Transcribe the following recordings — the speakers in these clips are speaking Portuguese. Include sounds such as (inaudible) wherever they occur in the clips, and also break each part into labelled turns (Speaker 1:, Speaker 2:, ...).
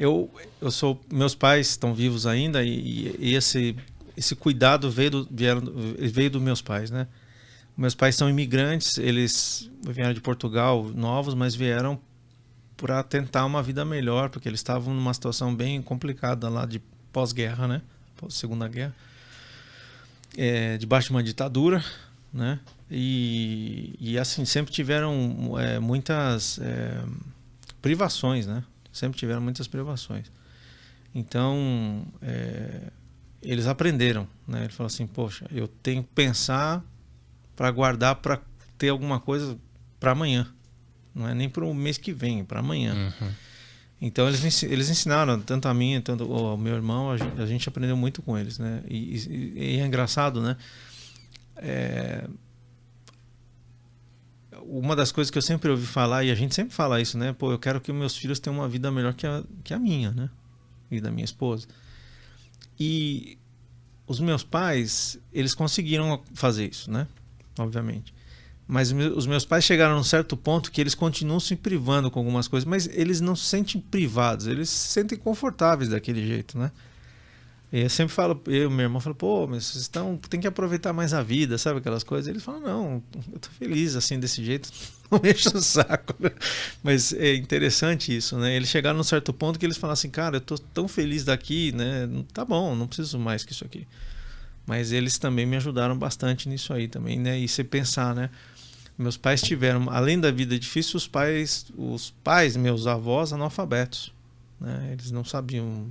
Speaker 1: Eu, eu sou, meus pais estão vivos ainda e, e esse, esse cuidado veio do, vieram, veio dos meus pais, né? Meus pais são imigrantes, eles vieram de Portugal novos, mas vieram para tentar uma vida melhor, porque eles estavam numa situação bem complicada lá de pós-guerra, né? Pós Segunda Guerra, é, debaixo de uma ditadura, né? E, e assim sempre tiveram é, muitas é, privações, né? sempre tiveram muitas privações. Então, é, eles aprenderam, né? Ele falou assim, poxa, eu tenho que pensar para guardar para ter alguma coisa para amanhã. Não é nem para o mês que vem, é para amanhã. Uhum. Então eles, eles ensinaram, tanto a mim, tanto ao meu irmão, a gente, a gente aprendeu muito com eles, né? E, e, e é engraçado, né? É, uma das coisas que eu sempre ouvi falar, e a gente sempre fala isso, né? Pô, eu quero que meus filhos tenham uma vida melhor que a, que a minha, né? E da minha esposa. E os meus pais, eles conseguiram fazer isso, né? Obviamente. Mas os meus pais chegaram a um certo ponto que eles continuam se privando com algumas coisas, mas eles não se sentem privados, eles se sentem confortáveis daquele jeito, né? eu sempre falo, eu meu irmão fala, pô, mas vocês estão, tem que aproveitar mais a vida, sabe aquelas coisas. Eles falam, não, eu tô feliz assim desse jeito, (laughs) não enche o saco. (laughs) Mas é interessante isso, né? Eles chegaram num certo ponto que eles falaram assim, cara, eu tô tão feliz daqui, né? Tá bom, não preciso mais que isso aqui. Mas eles também me ajudaram bastante nisso aí também, né? E você pensar, né? Meus pais tiveram, além da vida difícil, os pais, os pais, meus avós, analfabetos, né? Eles não sabiam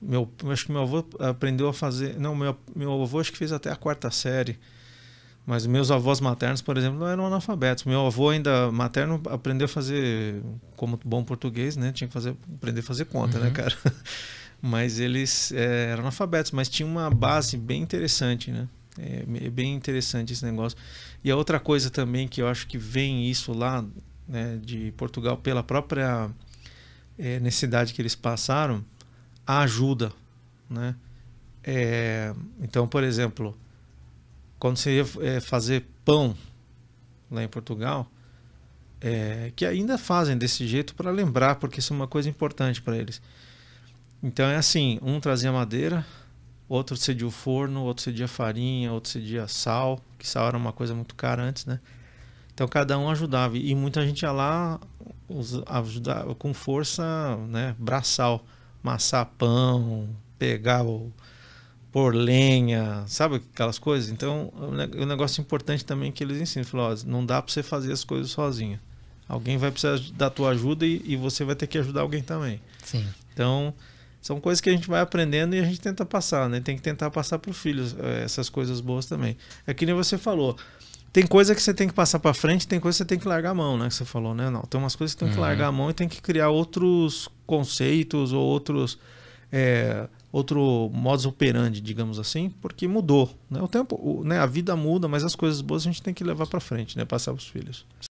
Speaker 1: meu, acho que meu avô aprendeu a fazer. Não, meu, meu avô acho que fez até a quarta série. Mas meus avós maternos, por exemplo, não eram analfabetos. Meu avô ainda materno aprendeu a fazer, como bom português, né? Tinha que fazer, aprender a fazer conta, né, uhum. né, cara? (laughs) Mas eles é, eram analfabetos, mas tinha uma base bem interessante, né? É, é, bem interessante esse negócio. E a outra coisa também que eu acho que vem isso lá né, de Portugal pela própria é, necessidade que eles passaram a ajuda, né? É, então, por exemplo, quando você ia é, fazer pão lá em Portugal, é, que ainda fazem desse jeito para lembrar, porque isso é uma coisa importante para eles. Então é assim, um trazia madeira, outro cedia o forno, outro cedia farinha, outro cedia sal, que sal era uma coisa muito cara antes, né? Então cada um ajudava e muita gente ia lá ajudava com força, né, braçal amassar pão, pegar o por lenha, sabe aquelas coisas? Então, o é é um negócio importante também que eles ensinam, falou, não dá para você fazer as coisas sozinho. Alguém vai precisar da tua ajuda e, e, você vai ter que ajudar alguém também. Sim. Então, são coisas que a gente vai aprendendo e a gente tenta passar, né? Tem que tentar passar para os filhos eh, essas coisas boas também. É que nem você falou, tem coisa que você tem que passar para frente, tem coisa que você tem que largar a mão, né? Que você falou, né? Não, tem umas coisas que tem que uhum. largar a mão e tem que criar outros conceitos ou outros é, outro modus operandi, digamos assim, porque mudou, né? O tempo, o, né? A vida muda, mas as coisas boas a gente tem que levar para frente, né? Passar para os filhos.